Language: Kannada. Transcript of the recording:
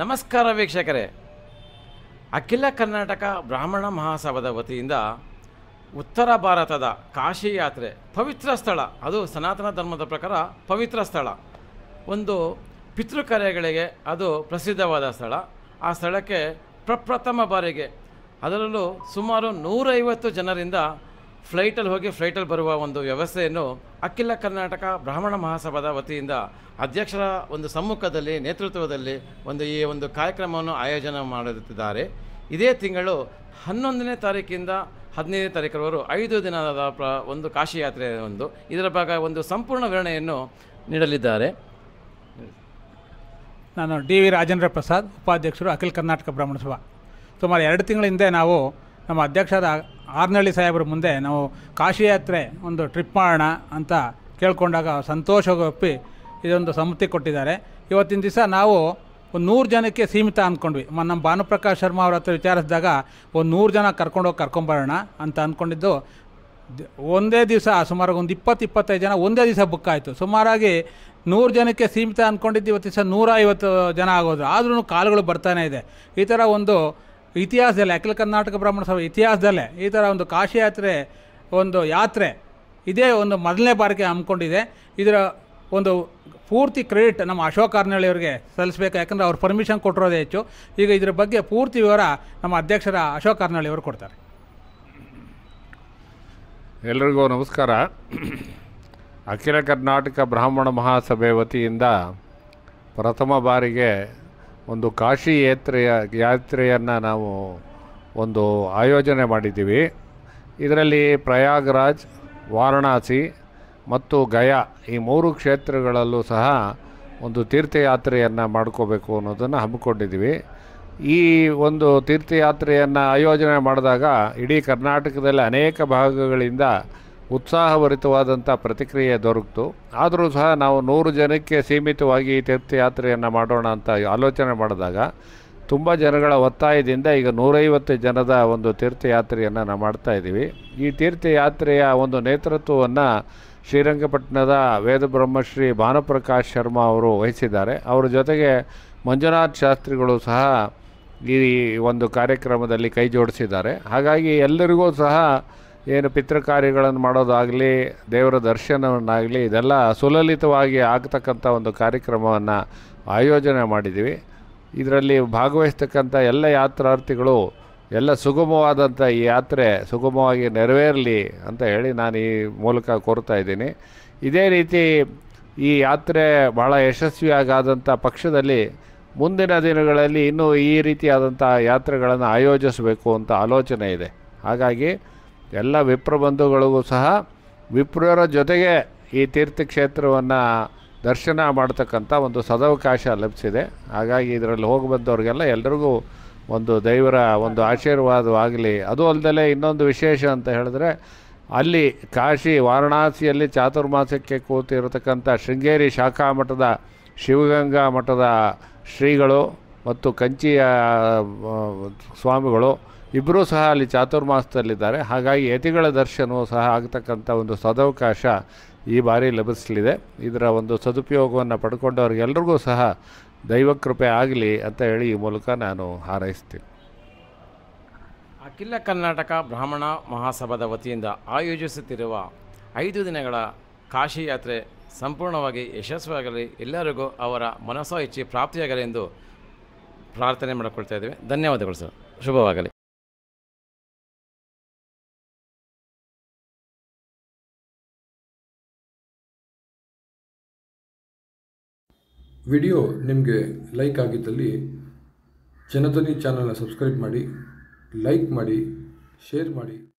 ನಮಸ್ಕಾರ ವೀಕ್ಷಕರೇ ಅಖಿಲ ಕರ್ನಾಟಕ ಬ್ರಾಹ್ಮಣ ಮಹಾಸಭಾದ ವತಿಯಿಂದ ಉತ್ತರ ಭಾರತದ ಕಾಶಿ ಯಾತ್ರೆ ಪವಿತ್ರ ಸ್ಥಳ ಅದು ಸನಾತನ ಧರ್ಮದ ಪ್ರಕಾರ ಪವಿತ್ರ ಸ್ಥಳ ಒಂದು ಪಿತೃಕರೆಗಳಿಗೆ ಅದು ಪ್ರಸಿದ್ಧವಾದ ಸ್ಥಳ ಆ ಸ್ಥಳಕ್ಕೆ ಪ್ರಪ್ರಥಮ ಬಾರಿಗೆ ಅದರಲ್ಲೂ ಸುಮಾರು ನೂರೈವತ್ತು ಜನರಿಂದ ಫ್ಲೈಟಲ್ಲಿ ಹೋಗಿ ಫ್ಲೈಟಲ್ಲಿ ಬರುವ ಒಂದು ವ್ಯವಸ್ಥೆಯನ್ನು ಅಖಿಲ ಕರ್ನಾಟಕ ಬ್ರಾಹ್ಮಣ ಮಹಾಸಭಾದ ವತಿಯಿಂದ ಅಧ್ಯಕ್ಷರ ಒಂದು ಸಮ್ಮುಖದಲ್ಲಿ ನೇತೃತ್ವದಲ್ಲಿ ಒಂದು ಈ ಒಂದು ಕಾರ್ಯಕ್ರಮವನ್ನು ಆಯೋಜನೆ ಮಾಡುತ್ತಿದ್ದಾರೆ ಇದೇ ತಿಂಗಳು ಹನ್ನೊಂದನೇ ತಾರೀಕಿಂದ ಹದಿನೈದನೇ ತಾರೀಕರವರು ಐದು ದಿನದ ಪ್ರ ಒಂದು ಕಾಶಿ ಯಾತ್ರೆ ಒಂದು ಇದರ ಭಾಗ ಒಂದು ಸಂಪೂರ್ಣ ವಿವರಣೆಯನ್ನು ನೀಡಲಿದ್ದಾರೆ ನಾನು ಡಿ ವಿ ರಾಜೇಂದ್ರ ಪ್ರಸಾದ್ ಉಪಾಧ್ಯಕ್ಷರು ಅಖಿಲ ಕರ್ನಾಟಕ ಬ್ರಾಹ್ಮಣ ಸಭಾ ಸುಮಾರು ಎರಡು ತಿಂಗಳ ಹಿಂದೆ ನಾವು ನಮ್ಮ ಅಧ್ಯಕ್ಷರ ಆರ್ನಳ್ಳಿ ಸಾಹೇಬ್ರ ಮುಂದೆ ನಾವು ಕಾಶಿ ಯಾತ್ರೆ ಒಂದು ಟ್ರಿಪ್ ಮಾಡೋಣ ಅಂತ ಕೇಳ್ಕೊಂಡಾಗ ಒಪ್ಪಿ ಇದೊಂದು ಸಮ್ಮತಿ ಕೊಟ್ಟಿದ್ದಾರೆ ಇವತ್ತಿನ ದಿವಸ ನಾವು ಒಂದು ನೂರು ಜನಕ್ಕೆ ಸೀಮಿತ ಅಂದ್ಕೊಂಡ್ವಿ ನಮ್ಮ ಭಾನುಪ್ರಕಾಶ್ ಶರ್ಮಾ ಅವ್ರ ಹತ್ರ ವಿಚಾರಿಸಿದಾಗ ಒಂದು ನೂರು ಜನ ಹೋಗಿ ಕರ್ಕೊಂಬರೋಣ ಅಂತ ಅಂದ್ಕೊಂಡಿದ್ದು ಒಂದೇ ದಿವಸ ಸುಮಾರು ಒಂದು ಇಪ್ಪತ್ತು ಇಪ್ಪತ್ತೈದು ಜನ ಒಂದೇ ದಿವಸ ಬುಕ್ ಆಯಿತು ಸುಮಾರಾಗಿ ನೂರು ಜನಕ್ಕೆ ಸೀಮಿತ ಅಂದ್ಕೊಂಡಿದ್ದು ಇವತ್ತು ದಿವಸ ನೂರ ಐವತ್ತು ಜನ ಆಗೋದು ಆದ್ರೂ ಕಾಲುಗಳು ಬರ್ತಾನೆ ಇದೆ ಈ ಥರ ಒಂದು ಇತಿಹಾಸದಲ್ಲಿ ಅಖಿಲ ಕರ್ನಾಟಕ ಬ್ರಾಹ್ಮಣ ಸಭೆ ಇತಿಹಾಸದಲ್ಲೇ ಈ ಥರ ಒಂದು ಕಾಶಿ ಯಾತ್ರೆ ಒಂದು ಯಾತ್ರೆ ಇದೇ ಒಂದು ಮೊದಲನೇ ಬಾರಿಗೆ ಹಮ್ಮಿಕೊಂಡಿದೆ ಇದರ ಒಂದು ಪೂರ್ತಿ ಕ್ರೆಡಿಟ್ ನಮ್ಮ ಅಶೋಕ್ ಕಾರ್ನಾಳಿ ಅವರಿಗೆ ಸಲ್ಲಿಸಬೇಕು ಯಾಕಂದರೆ ಅವ್ರು ಪರ್ಮಿಷನ್ ಕೊಟ್ಟಿರೋದೇ ಹೆಚ್ಚು ಈಗ ಇದರ ಬಗ್ಗೆ ಪೂರ್ತಿ ವಿವರ ನಮ್ಮ ಅಧ್ಯಕ್ಷರ ಅಶೋಕ್ ಕಾರ್ನಾಳಿ ಅವರು ಕೊಡ್ತಾರೆ ಎಲ್ರಿಗೂ ನಮಸ್ಕಾರ ಅಖಿಲ ಕರ್ನಾಟಕ ಬ್ರಾಹ್ಮಣ ಮಹಾಸಭೆ ವತಿಯಿಂದ ಪ್ರಥಮ ಬಾರಿಗೆ ಒಂದು ಕಾಶಿ ಯಾತ್ರೆಯ ಯಾತ್ರೆಯನ್ನು ನಾವು ಒಂದು ಆಯೋಜನೆ ಮಾಡಿದ್ದೀವಿ ಇದರಲ್ಲಿ ಪ್ರಯಾಗ್ರಾಜ್ ವಾರಣಾಸಿ ಮತ್ತು ಗಯಾ ಈ ಮೂರು ಕ್ಷೇತ್ರಗಳಲ್ಲೂ ಸಹ ಒಂದು ತೀರ್ಥಯಾತ್ರೆಯನ್ನು ಮಾಡ್ಕೋಬೇಕು ಅನ್ನೋದನ್ನು ಹಮ್ಮಿಕೊಂಡಿದ್ದೀವಿ ಈ ಒಂದು ತೀರ್ಥಯಾತ್ರೆಯನ್ನು ಆಯೋಜನೆ ಮಾಡಿದಾಗ ಇಡೀ ಕರ್ನಾಟಕದಲ್ಲಿ ಅನೇಕ ಭಾಗಗಳಿಂದ ಉತ್ಸಾಹಭರಿತವಾದಂಥ ಪ್ರತಿಕ್ರಿಯೆ ದೊರಕಿತು ಆದರೂ ಸಹ ನಾವು ನೂರು ಜನಕ್ಕೆ ಸೀಮಿತವಾಗಿ ತೀರ್ಥಯಾತ್ರೆಯನ್ನು ಮಾಡೋಣ ಅಂತ ಆಲೋಚನೆ ಮಾಡಿದಾಗ ತುಂಬ ಜನಗಳ ಒತ್ತಾಯದಿಂದ ಈಗ ನೂರೈವತ್ತು ಜನದ ಒಂದು ತೀರ್ಥಯಾತ್ರೆಯನ್ನು ನಾವು ಮಾಡ್ತಾ ಇದ್ದೀವಿ ಈ ತೀರ್ಥಯಾತ್ರೆಯ ಒಂದು ನೇತೃತ್ವವನ್ನು ಶ್ರೀರಂಗಪಟ್ಟಣದ ವೇದಬ್ರಹ್ಮಶ್ರೀ ಭಾನುಪ್ರಕಾಶ್ ಶರ್ಮಾ ಅವರು ವಹಿಸಿದ್ದಾರೆ ಅವರ ಜೊತೆಗೆ ಮಂಜುನಾಥ್ ಶಾಸ್ತ್ರಿಗಳು ಸಹ ಈ ಒಂದು ಕಾರ್ಯಕ್ರಮದಲ್ಲಿ ಕೈ ಜೋಡಿಸಿದ್ದಾರೆ ಹಾಗಾಗಿ ಎಲ್ಲರಿಗೂ ಸಹ ಏನು ಪಿತೃ ಕಾರ್ಯಗಳನ್ನು ಮಾಡೋದಾಗಲಿ ದೇವರ ದರ್ಶನವನ್ನಾಗಲಿ ಇದೆಲ್ಲ ಸುಲಲಿತವಾಗಿ ಆಗ್ತಕ್ಕಂಥ ಒಂದು ಕಾರ್ಯಕ್ರಮವನ್ನು ಆಯೋಜನೆ ಮಾಡಿದ್ದೀವಿ ಇದರಲ್ಲಿ ಭಾಗವಹಿಸ್ತಕ್ಕಂಥ ಎಲ್ಲ ಯಾತ್ರಾರ್ಥಿಗಳು ಎಲ್ಲ ಸುಗಮವಾದಂಥ ಈ ಯಾತ್ರೆ ಸುಗಮವಾಗಿ ನೆರವೇರಲಿ ಅಂತ ಹೇಳಿ ನಾನು ಈ ಮೂಲಕ ಕೋರ್ತಾ ಇದ್ದೀನಿ ಇದೇ ರೀತಿ ಈ ಯಾತ್ರೆ ಬಹಳ ಯಶಸ್ವಿಯಾಗಾದಂಥ ಪಕ್ಷದಲ್ಲಿ ಮುಂದಿನ ದಿನಗಳಲ್ಲಿ ಇನ್ನೂ ಈ ರೀತಿಯಾದಂಥ ಯಾತ್ರೆಗಳನ್ನು ಆಯೋಜಿಸಬೇಕು ಅಂತ ಆಲೋಚನೆ ಇದೆ ಹಾಗಾಗಿ ಎಲ್ಲ ವಿಪ್ರಬಂಧುಗಳಿಗೂ ಸಹ ವಿಪ್ರರ ಜೊತೆಗೆ ಈ ತೀರ್ಥಕ್ಷೇತ್ರವನ್ನು ದರ್ಶನ ಮಾಡ್ತಕ್ಕಂಥ ಒಂದು ಸದವಕಾಶ ಲಭಿಸಿದೆ ಹಾಗಾಗಿ ಇದರಲ್ಲಿ ಹೋಗಿ ಬಂದವ್ರಿಗೆಲ್ಲ ಎಲ್ರಿಗೂ ಒಂದು ದೈವರ ಒಂದು ಆಶೀರ್ವಾದವಾಗಲಿ ಅದು ಅಲ್ಲದೆ ಇನ್ನೊಂದು ವಿಶೇಷ ಅಂತ ಹೇಳಿದ್ರೆ ಅಲ್ಲಿ ಕಾಶಿ ವಾರಣಾಸಿಯಲ್ಲಿ ಚಾತುರ್ಮಾಸಕ್ಕೆ ಕೂತಿರತಕ್ಕಂಥ ಶೃಂಗೇರಿ ಶಾಖಾ ಮಠದ ಶಿವಗಂಗಾ ಮಠದ ಶ್ರೀಗಳು ಮತ್ತು ಕಂಚಿಯ ಸ್ವಾಮಿಗಳು ಇಬ್ಬರೂ ಸಹ ಅಲ್ಲಿ ಚಾತುರ್ಮಾಸದಲ್ಲಿದ್ದಾರೆ ಹಾಗಾಗಿ ಯತಿಗಳ ದರ್ಶನವು ಸಹ ಆಗ್ತಕ್ಕಂಥ ಒಂದು ಸದವಕಾಶ ಈ ಬಾರಿ ಲಭಿಸಲಿದೆ ಇದರ ಒಂದು ಸದುಪಯೋಗವನ್ನು ಪಡ್ಕೊಂಡವ್ರಿಗೆಲ್ರಿಗೂ ಸಹ ದೈವಕೃಪೆ ಆಗಲಿ ಅಂತ ಹೇಳಿ ಈ ಮೂಲಕ ನಾನು ಹಾರೈಸ್ತೀನಿ ಅಖಿಲ ಕರ್ನಾಟಕ ಬ್ರಾಹ್ಮಣ ಮಹಾಸಭಾದ ವತಿಯಿಂದ ಆಯೋಜಿಸುತ್ತಿರುವ ಐದು ದಿನಗಳ ಕಾಶಿ ಯಾತ್ರೆ ಸಂಪೂರ್ಣವಾಗಿ ಯಶಸ್ವಿಯಾಗಲಿ ಎಲ್ಲರಿಗೂ ಅವರ ಮನಸೋ ಇಚ್ಛೆ ಪ್ರಾಪ್ತಿಯಾಗಲಿ ಎಂದು ಪ್ರಾರ್ಥನೆ ಮಾಡಿಕೊಳ್ತಾ ಇದ್ದೇವೆ ಧನ್ಯವಾದಗಳು ಸರ್ ಶುಭವಾಗಲಿ ವಿಡಿಯೋ ನಿಮಗೆ ಲೈಕ್ ಆಗಿದ್ದಲ್ಲಿ ಜನಧ್ವನಿ ಚಾನಲ್ನ ಸಬ್ಸ್ಕ್ರೈಬ್ ಮಾಡಿ ಲೈಕ್ ಮಾಡಿ ಶೇರ್ ಮಾಡಿ